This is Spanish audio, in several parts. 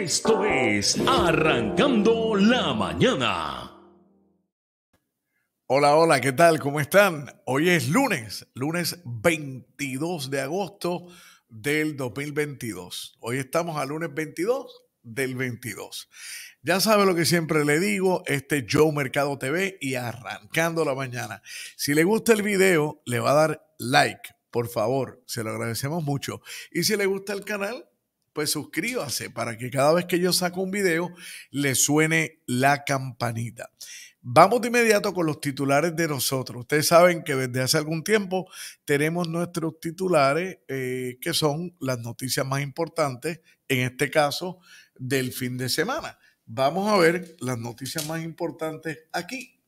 Esto es Arrancando la Mañana. Hola, hola, ¿qué tal? ¿Cómo están? Hoy es lunes, lunes 22 de agosto del 2022. Hoy estamos a lunes 22 del 22. Ya sabe lo que siempre le digo, este Joe Mercado TV y arrancando la mañana. Si le gusta el video, le va a dar like, por favor, se lo agradecemos mucho. Y si le gusta el canal, pues suscríbase para que cada vez que yo saco un video le suene la campanita. Vamos de inmediato con los titulares de nosotros. Ustedes saben que desde hace algún tiempo tenemos nuestros titulares eh, que son las noticias más importantes, en este caso del fin de semana. Vamos a ver las noticias más importantes aquí.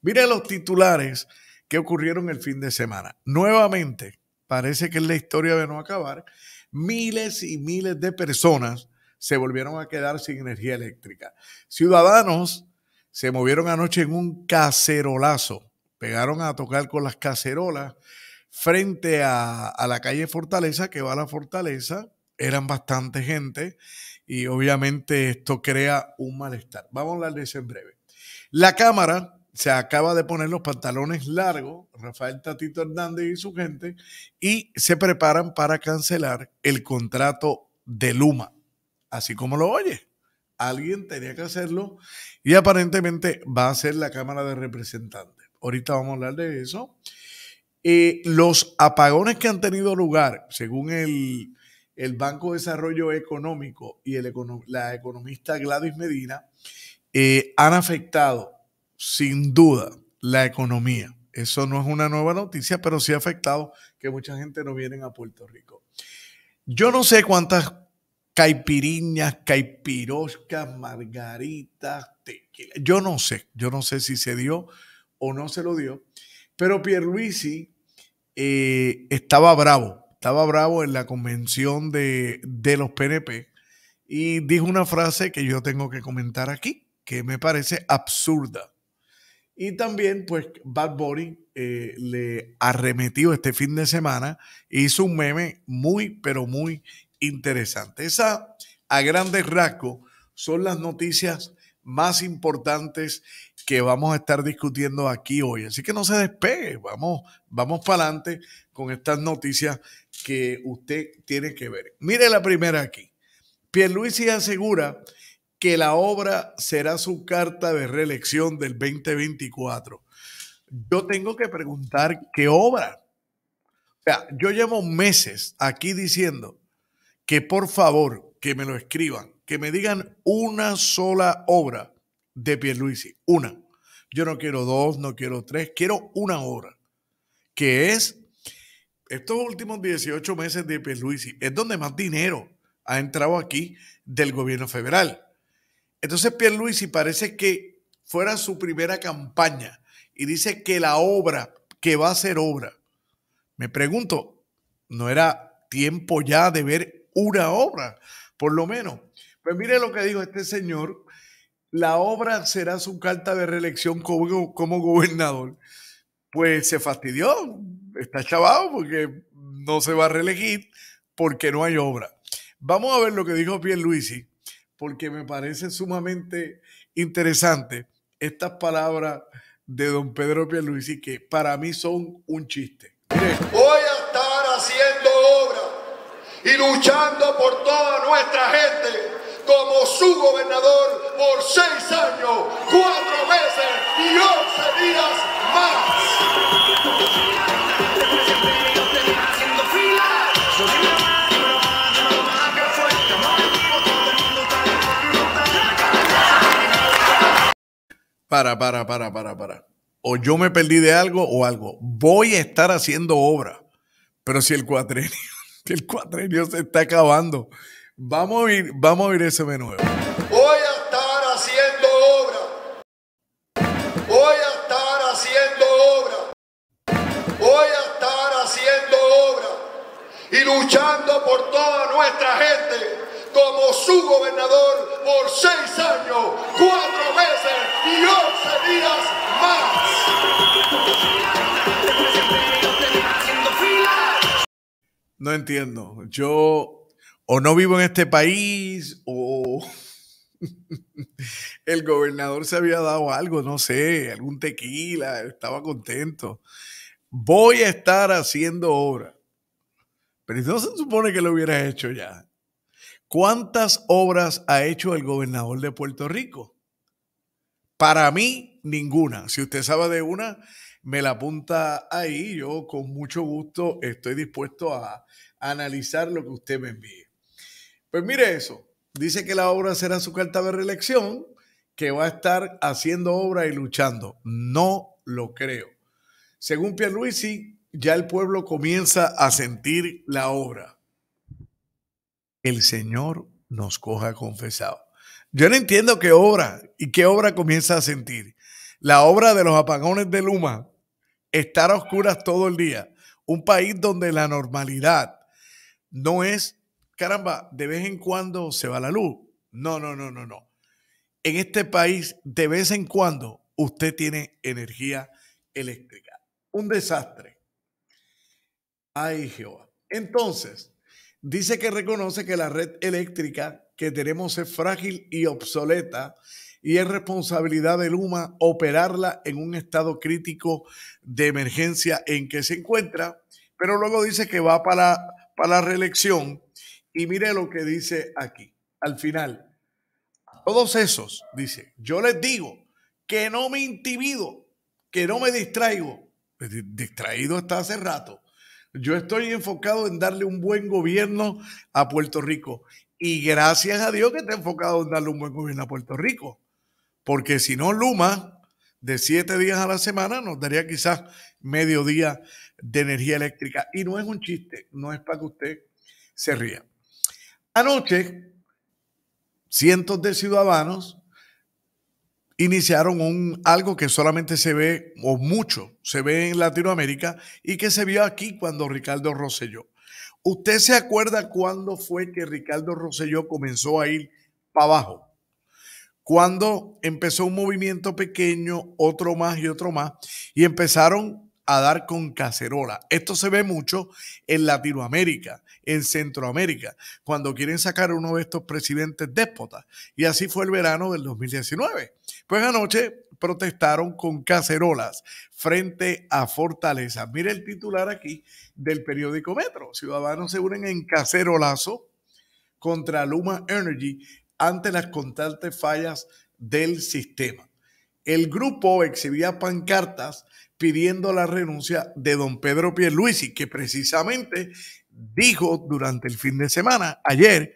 Miren los titulares que ocurrieron el fin de semana. Nuevamente, parece que es la historia de no acabar miles y miles de personas se volvieron a quedar sin energía eléctrica. Ciudadanos se movieron anoche en un cacerolazo, pegaron a tocar con las cacerolas frente a, la calle Fortaleza, que va a la Fortaleza, eran bastante gente y obviamente esto crea un malestar. Vamos a hablar de eso en breve. La Cámara se acaba de poner los pantalones largos, Rafael Tatito Hernández y su gente, y se preparan para cancelar el contrato de Luma, así como lo oye. Alguien tenía que hacerlo y aparentemente va a ser la Cámara de Representantes. Ahorita vamos a hablar de eso. Eh, los apagones que han tenido lugar, según el, Banco de Desarrollo Económico y la economista Gladys Medina, eh, han afectado sin duda, la economía. Eso no es una nueva noticia, pero sí ha afectado que mucha gente no viene a Puerto Rico. Yo no sé cuántas caipiriñas, caipiroscas, margaritas, tequila. Yo no sé, yo no sé si se dio o no se lo dio, pero Pierluisi eh, estaba bravo, estaba bravo en la convención de, de los PNP y dijo una frase que yo tengo que comentar aquí, que me parece absurda. Y también, pues, Bad Bunny eh, le arremetió este fin de semana e hizo un meme muy, pero muy interesante. Esa, a grandes rasgos, son las noticias más importantes que vamos a estar discutiendo aquí hoy. Así que no se despegue, vamos, vamos para adelante con estas noticias que usted tiene que ver. Mire la primera aquí. Pierluisi asegura que la obra será su carta de reelección del 2024. Yo tengo que preguntar qué obra. O sea, yo llevo meses aquí diciendo que por favor que me lo escriban, que me digan una sola obra de Pierluisi, una. Yo no quiero dos, no quiero tres, quiero una obra, que es estos últimos 18 meses de Pierluisi, es donde más dinero ha entrado aquí del gobierno federal. Entonces Pierluisi parece que fuera su primera campaña y dice que la obra, que va a ser obra. Me pregunto, ¿no era tiempo ya de ver una obra, por lo menos? Pues mire lo que dijo este señor. La obra será su carta de reelección como, como gobernador. Pues se fastidió, está chavado porque no se va a reelegir porque no hay obra. Vamos a ver lo que dijo Pierluisi porque me parecen sumamente interesantes estas palabras de don Pedro Pierluisi que para mí son un chiste. Voy a estar haciendo obra y luchando por toda nuestra gente como su gobernador por seis años, cuatro meses y once días más. para, para, para, para, para. O yo me perdí de algo o algo. Voy a estar haciendo obra. Pero si el cuatrenio, el cuatrenio se está acabando, vamos a ir, vamos a ir ese menú. Voy a estar haciendo obra. Voy a estar haciendo obra. Voy a estar haciendo obra y luchando por toda nuestra gente como su gobernador por seis años, cuatro meses y once días más. No entiendo. Yo o no vivo en este país o el gobernador se había dado algo, no sé, algún tequila, estaba contento. Voy a estar haciendo obra. Pero no se supone que lo hubiera hecho ya. ¿Cuántas obras ha hecho el gobernador de Puerto Rico? Para mí, ninguna. Si usted sabe de una, me la apunta ahí. Yo con mucho gusto estoy dispuesto a, analizar lo que usted me envíe. Pues mire eso. Dice que la obra será su carta de reelección, que va a estar haciendo obra y luchando. No lo creo. Según Pierluisi, ya el pueblo comienza a sentir la obra el Señor nos coja confesado. Yo no entiendo qué obra y qué obra comienza a sentir. La obra de los apagones de Luma, estar a oscuras todo el día, un país donde la normalidad no es, caramba, de vez en cuando se va la luz. No, no, no, no, no. En este país, de vez en cuando, usted tiene energía eléctrica. Un desastre. Ay, Jehová. Entonces, Dice que reconoce que la red eléctrica que tenemos es frágil y obsoleta y es responsabilidad de Luma operarla en un estado crítico de emergencia en que se encuentra, pero luego dice que va para, para la reelección y mire lo que dice aquí, al final. todos esos, dice, yo les digo que no me intimido, que no me distraigo. Pues distraído está hace rato yo estoy enfocado en darle un buen gobierno a Puerto Rico. Y gracias a Dios que está enfocado en darle un buen gobierno a Puerto Rico. Porque si no, Luma, de siete días a la semana, nos daría quizás medio día de energía eléctrica. Y no es un chiste, no es para que usted se ría. Anoche, cientos de ciudadanos iniciaron un, algo que solamente se ve, o mucho, se ve en Latinoamérica y que se vio aquí cuando Ricardo Rosselló. ¿Usted se acuerda cuándo fue que Ricardo Rosselló comenzó a ir para abajo? Cuando empezó un movimiento pequeño, otro más y otro más, y empezaron a dar con cacerola. Esto se ve mucho en Latinoamérica en Centroamérica, cuando quieren sacar a uno de estos presidentes déspotas. Y así fue el verano del 2019. Pues anoche protestaron con cacerolas frente a Fortaleza. Mire el titular aquí del periódico Metro. Ciudadanos se unen en cacerolazo contra Luma Energy ante las constantes fallas del sistema. El grupo exhibía pancartas pidiendo la renuncia de don Pedro Pierluisi, que precisamente dijo durante el fin de semana, ayer,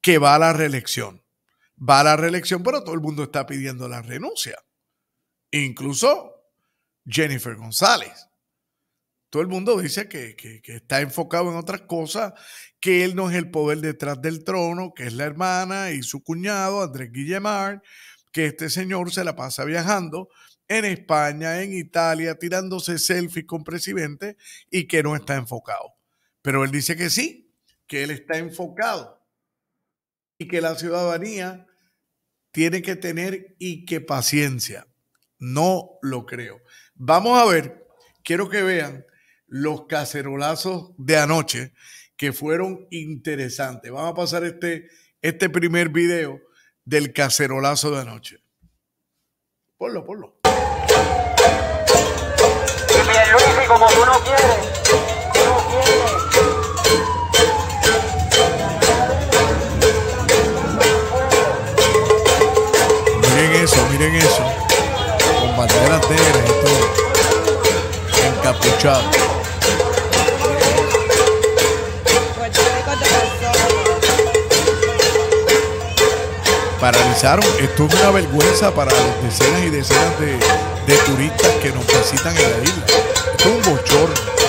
que va a la reelección. Va a la reelección, pero todo el mundo está pidiendo la renuncia. Incluso Jennifer González. Todo el mundo dice que, está enfocado en otras cosas, que él no es el poder detrás del trono, que es la hermana y su cuñado, Andrés Guillemard, que este señor se la pasa viajando en España, en Italia, tirándose selfies con presidente y que no está enfocado. Pero él dice que sí, que él está enfocado y que la ciudadanía tiene que tener y que paciencia. No lo creo. Vamos a ver, quiero que vean los cacerolazos de anoche que fueron interesantes. Vamos a pasar este, este primer video del cacerolazo de anoche. Ponlo, ponlo. como eso, miren eso. Con banderas negras y todo. Encapuchado. Paralizaron. Esto es una vergüenza para las decenas y decenas de, de turistas que nos visitan en la isla. Esto es un bochorno.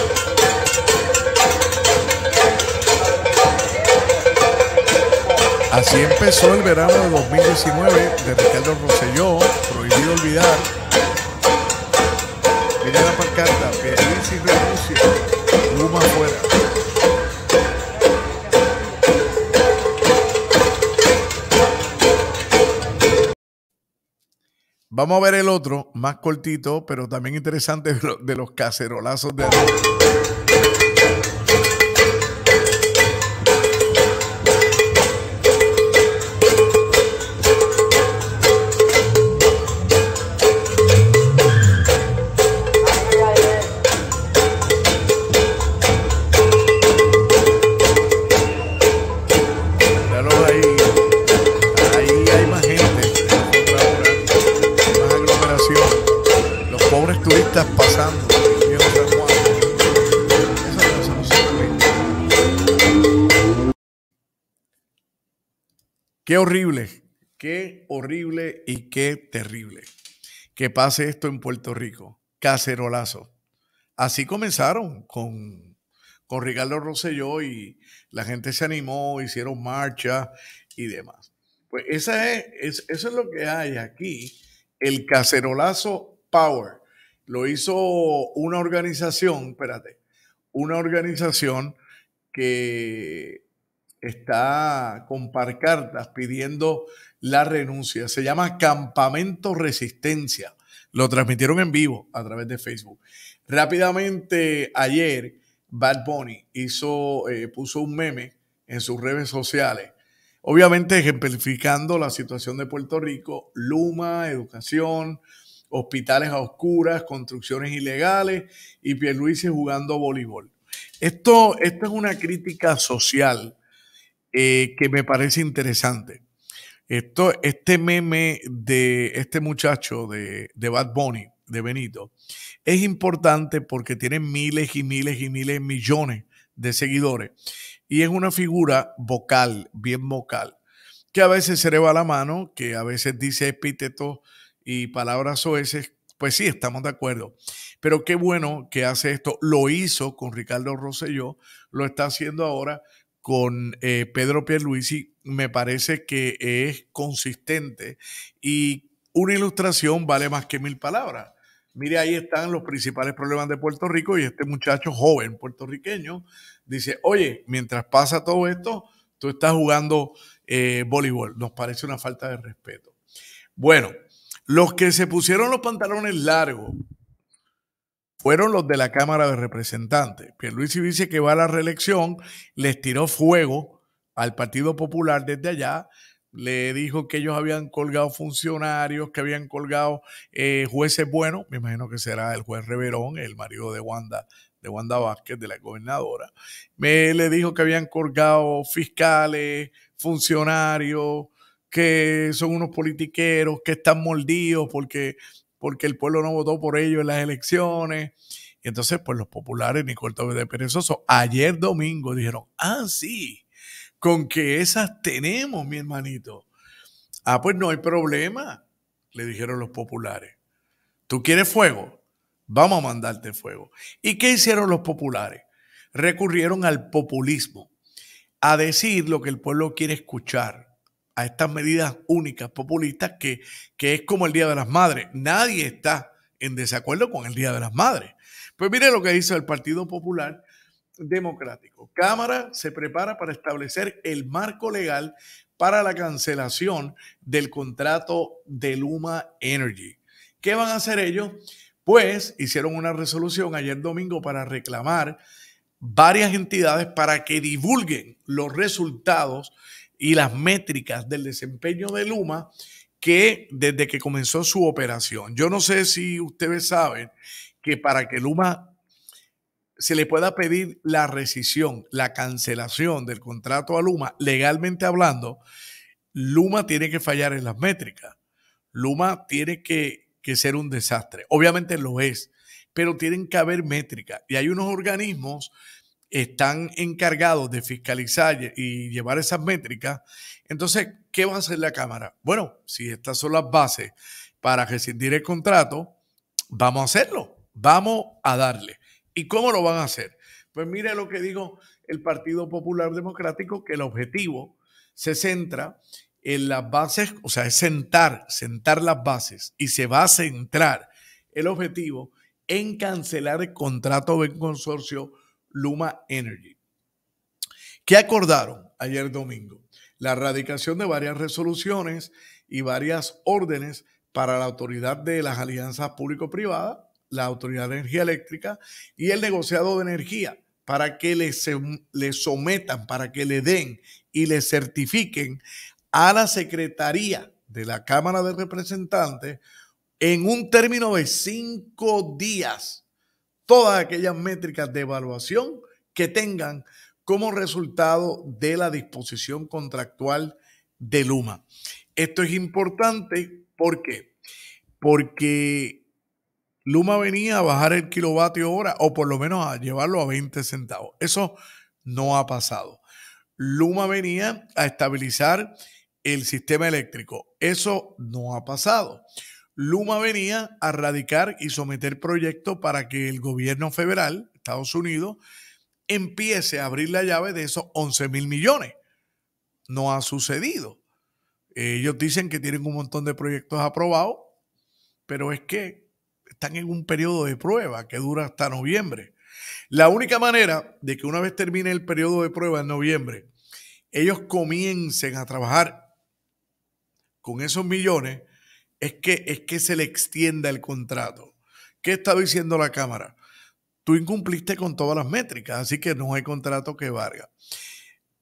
Así empezó el verano de 2019 de Ricardo Rosselló, prohibido olvidar. Mira la pancarta, y renuncia, Luma afuera. Vamos a ver el otro, más cortito, pero también interesante de los cacerolazos de... Qué horrible, qué horrible y qué terrible que pase esto en Puerto Rico. Cacerolazo. Así comenzaron con, con Ricardo Rosselló y la gente se animó, hicieron marcha y demás. Pues esa eso es lo que hay aquí, el cacerolazo power. Lo hizo una organización, espérate, una organización que está con parcartas pidiendo la renuncia. Se llama Campamento Resistencia. Lo transmitieron en vivo a través de Facebook. Rápidamente, ayer Bad Bunny hizo, eh, puso un meme en sus redes sociales. Obviamente ejemplificando la situación de Puerto Rico, Luma, educación, hospitales a oscuras, construcciones ilegales y Pierluisi jugando voleibol. Esto, esto es una crítica social eh, que me parece interesante. Esto, este meme de este muchacho de, de Bad Bunny, de Benito, es importante porque tiene miles y miles y miles, de millones de seguidores. Y es una figura vocal, bien vocal, que a veces se le va la mano, que a veces dice epítetos y palabras oeces. Pues sí, estamos de acuerdo. Pero qué bueno que hace esto. Lo hizo con Ricardo Rosselló, lo está haciendo ahora con eh, Pedro Pierluisi me parece que es consistente y una ilustración vale más que mil palabras. Mire, ahí están los principales problemas de Puerto Rico y este muchacho joven puertorriqueño dice, oye, mientras pasa todo esto, tú estás jugando eh, voleibol. Nos parece una falta de respeto. Bueno, los que se pusieron los pantalones largos fueron los de la Cámara de Representantes. Pierluisi dice que va a la reelección, les tiró fuego al Partido Popular desde allá, le dijo que ellos habían colgado funcionarios, que habían colgado eh, jueces buenos, me imagino que será el juez Reverón, el marido de Wanda de Wanda Vázquez, de la gobernadora, me le dijo que habían colgado fiscales, funcionarios, que son unos politiqueros, que están mordidos porque porque el pueblo no votó por ellos en las elecciones. Y entonces, pues los populares, ni corto de perezoso, ayer domingo dijeron, ah, sí, con que esas tenemos, mi hermanito. Ah, pues no hay problema, le dijeron los populares. ¿Tú quieres fuego? Vamos a mandarte fuego. ¿Y qué hicieron los populares? Recurrieron al populismo, a decir lo que el pueblo quiere escuchar a estas medidas únicas populistas que, que es como el Día de las Madres. Nadie está en desacuerdo con el Día de las Madres. Pues mire lo que hizo el Partido Popular Democrático. Cámara se prepara para establecer el marco legal para la cancelación del contrato de Luma Energy. ¿Qué van a hacer ellos? Pues hicieron una resolución ayer domingo para reclamar varias entidades para que divulguen los resultados y las métricas del desempeño de Luma que desde que comenzó su operación. Yo no sé si ustedes saben que para que Luma se le pueda pedir la rescisión, la cancelación del contrato a Luma, legalmente hablando, Luma tiene que fallar en las métricas. Luma tiene que, ser un desastre. Obviamente lo es, pero tienen que haber métricas. Y hay unos organismos están encargados de fiscalizar y llevar esas métricas, entonces, ¿qué va a hacer la Cámara? Bueno, si estas son las bases para rescindir el contrato, vamos a hacerlo, vamos a darle. ¿Y cómo lo van a hacer? Pues mire lo que dijo el Partido Popular Democrático, que el objetivo se centra en las bases, o sea, es sentar, sentar las bases y se va a centrar el objetivo en cancelar el contrato del consorcio Luma Energy. ¿Qué acordaron ayer domingo? La erradicación de varias resoluciones y varias órdenes para la autoridad de las alianzas público-privadas, la autoridad de energía eléctrica y el negociado de energía para que le, le sometan, para que le den y le certifiquen a la Secretaría de la Cámara de Representantes en un término de cinco días todas aquellas métricas de evaluación que tengan como resultado de la disposición contractual de Luma. Esto es importante, porque Porque Luma venía a bajar el kilovatio hora o por lo menos a llevarlo a 20 centavos. Eso no ha pasado. Luma venía a estabilizar el sistema eléctrico. Eso no ha pasado. Luma venía a radicar y someter proyectos para que el gobierno federal, Estados Unidos, empiece a abrir la llave de esos 11 mil millones. No ha sucedido. Ellos dicen que tienen un montón de proyectos aprobados, pero es que están en un periodo de prueba que dura hasta noviembre. La única manera de que una vez termine el periodo de prueba en noviembre, ellos comiencen a trabajar con esos millones es que, es que se le extienda el contrato. ¿Qué está diciendo la Cámara? Tú incumpliste con todas las métricas, así que no hay contrato que valga.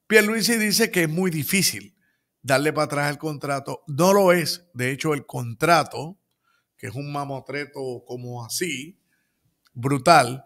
Pierluisi dice que es muy difícil darle para atrás el contrato. No lo es. De hecho, el contrato, que es un mamotreto como así, brutal,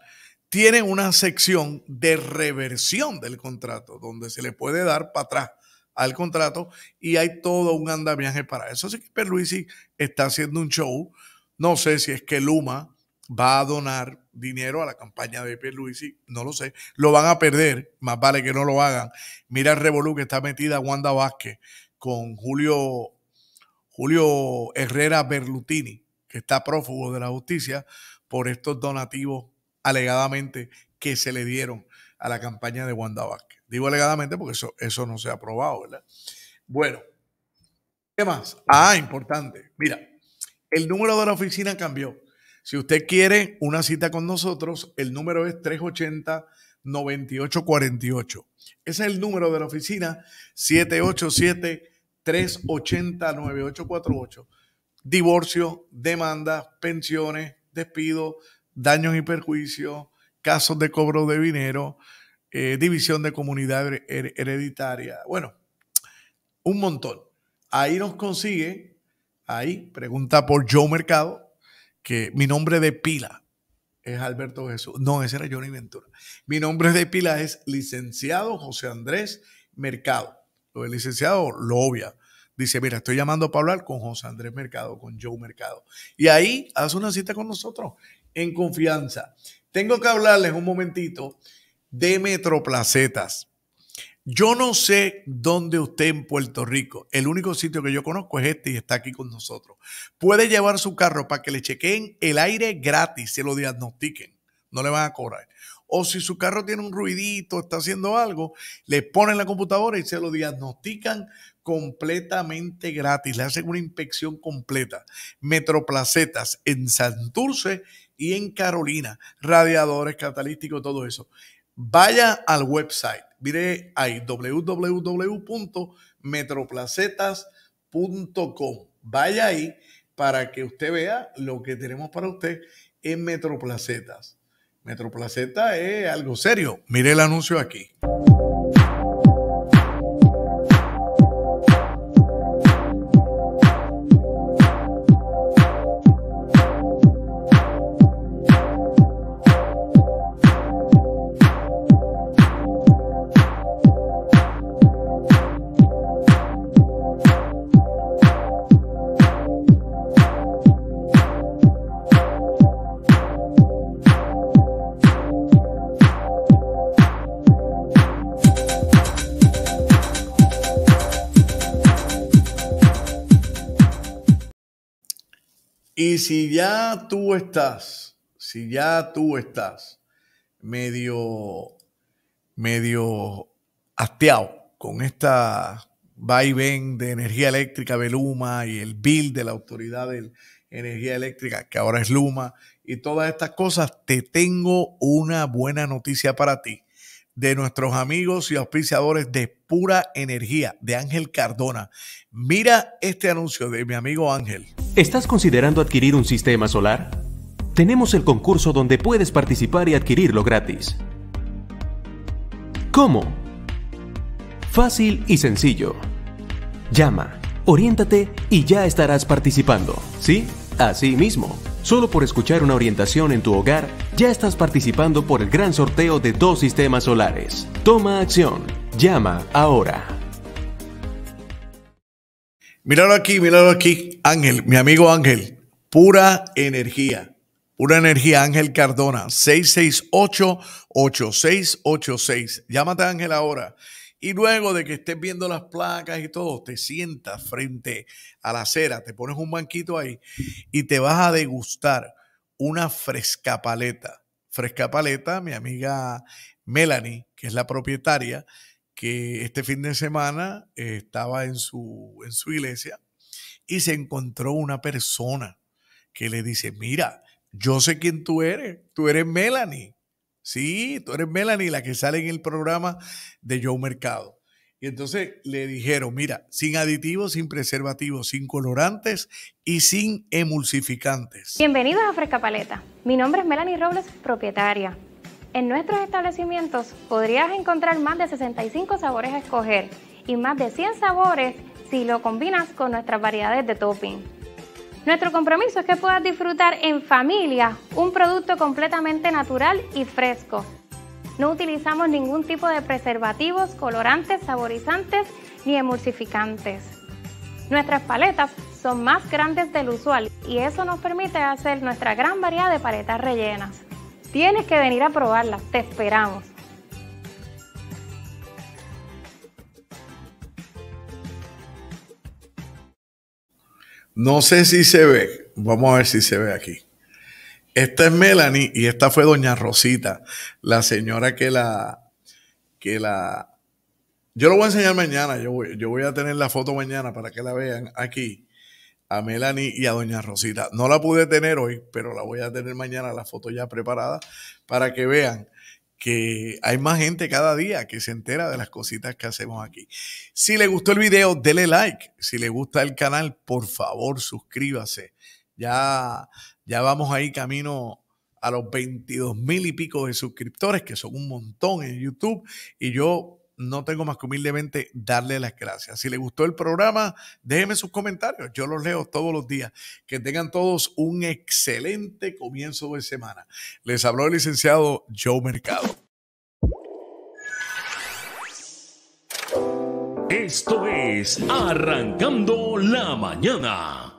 tiene una sección de reversión del contrato, donde se le puede dar para atrás al contrato y hay todo un andamiaje para eso. Así que Perluisi está haciendo un show. No sé si es que Luma va a donar dinero a la campaña de Perluisi, no lo sé. Lo van a perder, más vale que no lo hagan. Mira el revolú que está metida Wanda Vázquez con Julio, Julio Herrera Berlutini, que está prófugo de la justicia por estos donativos alegadamente que se le dieron a la campaña de Wanda Vázquez. Digo alegadamente porque eso, eso no se ha aprobado, ¿verdad? Bueno, ¿qué más? Ah, importante. Mira, el número de la oficina cambió. Si usted quiere una cita con nosotros, el número es 380-9848. Ese es el número de la oficina 787-380-9848. Divorcio, demanda, pensiones, despido, daños y perjuicios, casos de cobro de dinero, eh, división de comunidad hereditaria. Bueno, un montón. Ahí nos consigue, ahí, pregunta por Joe Mercado, que mi nombre de pila es Alberto Jesús. No, ese era Johnny Ventura. Mi nombre de pila es licenciado José Andrés Mercado. Lo del licenciado lo obvia. Dice, mira, estoy llamando para hablar con José Andrés Mercado, con Joe Mercado. Y ahí hace una cita con nosotros en confianza. Tengo que hablarles un momentito de Metroplacetas. Yo no sé dónde usted en Puerto Rico, el único sitio que yo conozco es este y está aquí con nosotros. Puede llevar su carro para que le chequeen el aire gratis, se lo diagnostiquen, no le van a cobrar. O si su carro tiene un ruidito, está haciendo algo, le ponen la computadora y se lo diagnostican completamente gratis, le hacen una inspección completa. Metroplacetas en Santurce y en Carolina, radiadores, catalíticos, todo eso vaya al website. Mire ahí www.metroplacetas.com. Vaya ahí para que usted vea lo que tenemos para usted en Metroplacetas. Metroplacetas es algo serio. Mire el anuncio aquí. Y si ya tú estás, si ya tú estás medio, medio hasteado con esta va y ven de energía eléctrica de Luma y el bill de la autoridad de energía eléctrica, que ahora es Luma, y todas estas cosas, te tengo una buena noticia para ti de nuestros amigos y auspiciadores de Pura Energía, de Ángel Cardona. Mira este anuncio de mi amigo Ángel. ¿Estás considerando adquirir un sistema solar? Tenemos el concurso donde puedes participar y adquirirlo gratis. ¿Cómo? Fácil y sencillo. Llama, oriéntate y ya estarás participando. ¿Sí? Así mismo. Solo por escuchar una orientación en tu hogar, ya estás participando por el gran sorteo de dos sistemas solares. Toma acción. Llama ahora. Míralo aquí, míralo aquí. Ángel, mi amigo Ángel, pura energía. Pura energía, Ángel Cardona, 668-8686. Llámate Ángel ahora. Y luego de que estés viendo las placas y todo, te sientas frente a la acera, te pones un banquito ahí y te vas a degustar una fresca paleta. Fresca paleta, mi amiga Melanie, que es la propietaria, que este fin de semana eh, estaba en su, en su iglesia y se encontró una persona que le dice, mira, yo sé quién tú eres, tú eres Melanie. Sí, tú eres Melanie, la que sale en el programa de Joe Mercado. Y entonces le dijeron, mira, sin aditivos, sin preservativos, sin colorantes y sin emulsificantes. Bienvenidos a Fresca Paleta. Mi nombre es Melanie Robles, propietaria. En nuestros establecimientos podrías encontrar más de 65 sabores a escoger y más de 100 sabores si lo combinas con nuestras variedades de topping. Nuestro compromiso es que puedas disfrutar en familia un producto completamente natural y fresco. No utilizamos ningún tipo de preservativos, colorantes, saborizantes ni emulsificantes. Nuestras paletas son más grandes del usual y eso nos permite hacer nuestra gran variedad de paletas rellenas. Tienes que venir a probarla, te esperamos. No sé si se ve, vamos a ver si se ve aquí. Esta es Melanie y esta fue doña Rosita, la señora que la, que la... Yo lo voy a enseñar mañana, yo voy, yo voy a tener la foto mañana para que la vean aquí a Melanie y a Doña Rosita. No la pude tener hoy, pero la voy a tener mañana, la foto ya preparada, para que vean que hay más gente cada día que se entera de las cositas que hacemos aquí. Si le gustó el video, dele like. Si le gusta el canal, por favor, suscríbase. Ya, ya vamos ahí camino a los 22 mil y pico de suscriptores, que son un montón en YouTube. Y yo no tengo más que humildemente darle las gracias. Si le gustó el programa, déjenme sus comentarios. Yo los leo todos los días. Que tengan todos un excelente comienzo de semana. Les habló el licenciado Joe Mercado. Esto es Arrancando la Mañana.